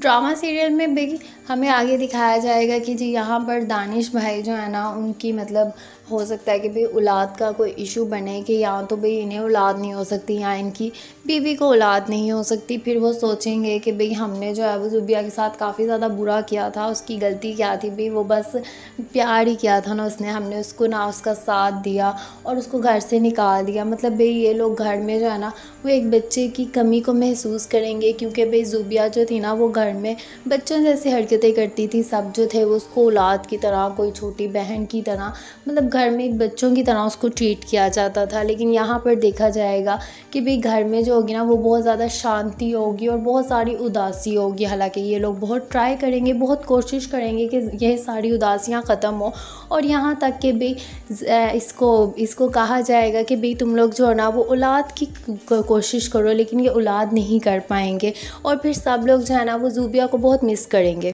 drama serial में भी हमें आगे दिखाया जाएगा कि जी यहाँ पर दानिश भाई जो है ना उनकी मतलब हो सकता है कि भाई औलाद का कोई इशू बने कि या तो भाई इन्हें औलाद नहीं हो सकती या इनकी बीवी को औलाद नहीं हो सकती फिर वो सोचेंगे कि भई हमने जो है वो जुबिया के साथ काफ़ी ज़्यादा बुरा किया था उसकी गलती क्या थी भाई वो बस प्यार ही किया था ना उसने हमने उसको ना उसका साथ दिया और उसको घर से निकाल दिया मतलब भाई ये लोग घर में जो है ना वो एक बच्चे की कमी को महसूस करेंगे क्योंकि भाई जुबिया जो थी ना वो घर में बच्चों जैसे हरकतें करती थी सब जो थे वो उसको औलाद की तरह कोई छोटी बहन की तरह मतलब घर में बच्चों की तरह उसको ट्रीट किया जाता था लेकिन यहाँ पर देखा जाएगा कि भाई घर में जो होगी ना वो बहुत ज़्यादा शांति होगी और बहुत सारी उदासी होगी हालांकि ये लोग बहुत ट्राई करेंगे बहुत कोशिश करेंगे कि यह सारी उदासियाँ ख़त्म हो और यहाँ तक कि भी इसको इसको कहा जाएगा कि भाई तुम लोग जो है ना वो औलाद की कोशिश करो लेकिन ये औलाद नहीं कर पाएंगे और फिर सब लोग जो है ना वो जूबिया को बहुत मिस करेंगे